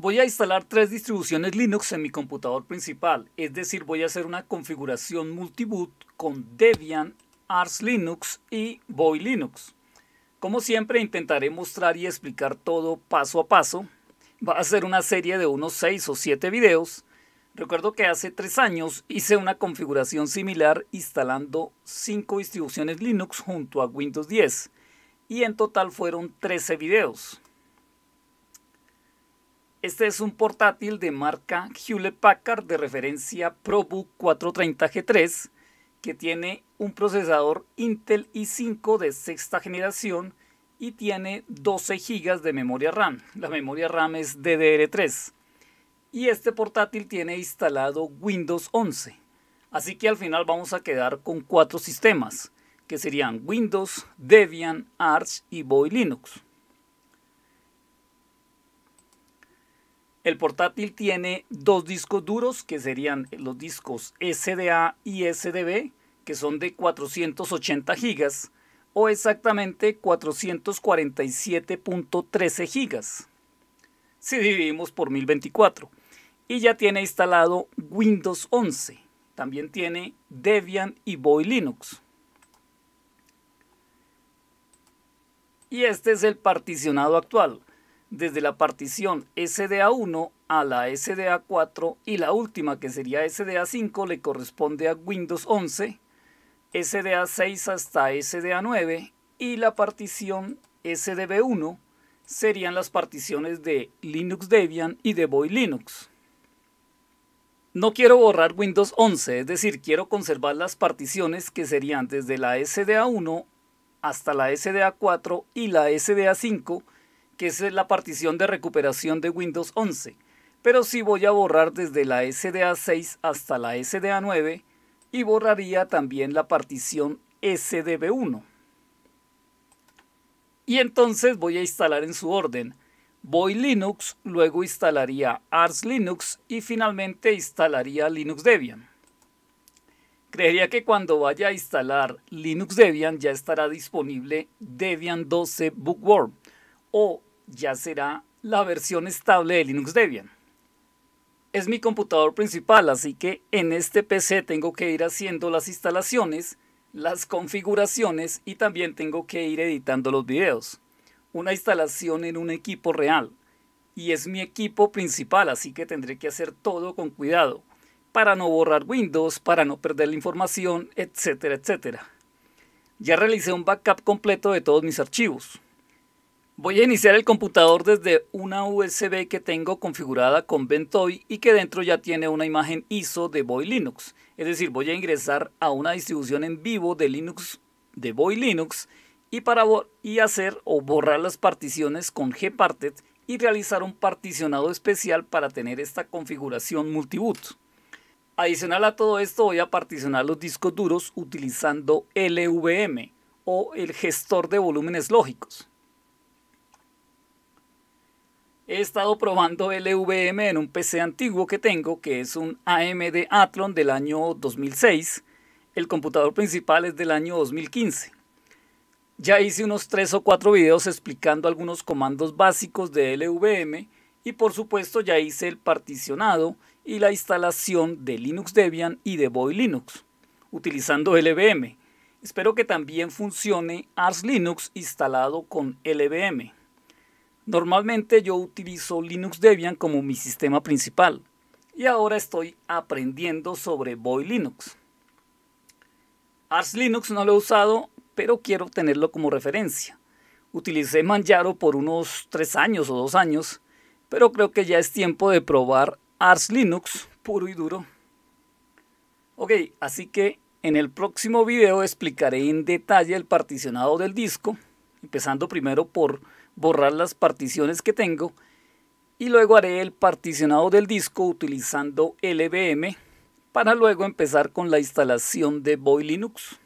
Voy a instalar tres distribuciones Linux en mi computador principal, es decir, voy a hacer una configuración multiboot con Debian, Ars Linux y Boy Linux. Como siempre intentaré mostrar y explicar todo paso a paso. Va a ser una serie de unos 6 o 7 videos. Recuerdo que hace 3 años hice una configuración similar instalando 5 distribuciones Linux junto a Windows 10 y en total fueron 13 videos. Este es un portátil de marca Hewlett Packard de referencia ProBook 430G3 que tiene un procesador Intel i5 de sexta generación y tiene 12 GB de memoria RAM. La memoria RAM es DDR3. Y este portátil tiene instalado Windows 11. Así que al final vamos a quedar con cuatro sistemas, que serían Windows, Debian, Arch y Boy Linux. El portátil tiene dos discos duros, que serían los discos SDA y SDB, que son de 480 GB, o exactamente 447.13 GB, si dividimos por 1024. Y ya tiene instalado Windows 11. También tiene Debian y Boy Linux. Y este es el particionado actual desde la partición SDA1 a la SDA4 y la última que sería SDA5 le corresponde a Windows 11, SDA6 hasta SDA9 y la partición SDB1 serían las particiones de Linux Debian y de Boy Linux. No quiero borrar Windows 11, es decir, quiero conservar las particiones que serían desde la SDA1 hasta la SDA4 y la SDA5 que es la partición de recuperación de Windows 11, pero sí voy a borrar desde la SDA 6 hasta la SDA 9 y borraría también la partición SDB1. Y entonces voy a instalar en su orden Voy Linux, luego instalaría Ars Linux y finalmente instalaría Linux Debian. Creería que cuando vaya a instalar Linux Debian ya estará disponible Debian 12 Bookworm o ya será la versión estable de Linux Debian. Es mi computador principal, así que en este PC tengo que ir haciendo las instalaciones, las configuraciones y también tengo que ir editando los videos. Una instalación en un equipo real. Y es mi equipo principal, así que tendré que hacer todo con cuidado, para no borrar Windows, para no perder la información, etcétera, etcétera. Ya realicé un backup completo de todos mis archivos. Voy a iniciar el computador desde una USB que tengo configurada con Ventoy y que dentro ya tiene una imagen ISO de Boy Linux. Es decir, voy a ingresar a una distribución en vivo de Linux de Boy Linux y, para y hacer o borrar las particiones con Gparted y realizar un particionado especial para tener esta configuración multiboot. Adicional a todo esto voy a particionar los discos duros utilizando LVM o el gestor de volúmenes lógicos. He estado probando LVM en un PC antiguo que tengo, que es un AMD Athlon del año 2006. El computador principal es del año 2015. Ya hice unos 3 o 4 videos explicando algunos comandos básicos de LVM y por supuesto ya hice el particionado y la instalación de Linux Debian y de Boy Linux utilizando LVM. Espero que también funcione Ars Linux instalado con LVM. Normalmente yo utilizo Linux Debian como mi sistema principal y ahora estoy aprendiendo sobre Boy Linux. Ars Linux no lo he usado, pero quiero tenerlo como referencia. Utilicé Manjaro por unos 3 años o 2 años, pero creo que ya es tiempo de probar Ars Linux puro y duro. Ok, así que en el próximo video explicaré en detalle el particionado del disco, empezando primero por borrar las particiones que tengo y luego haré el particionado del disco utilizando LVM para luego empezar con la instalación de Boy Linux.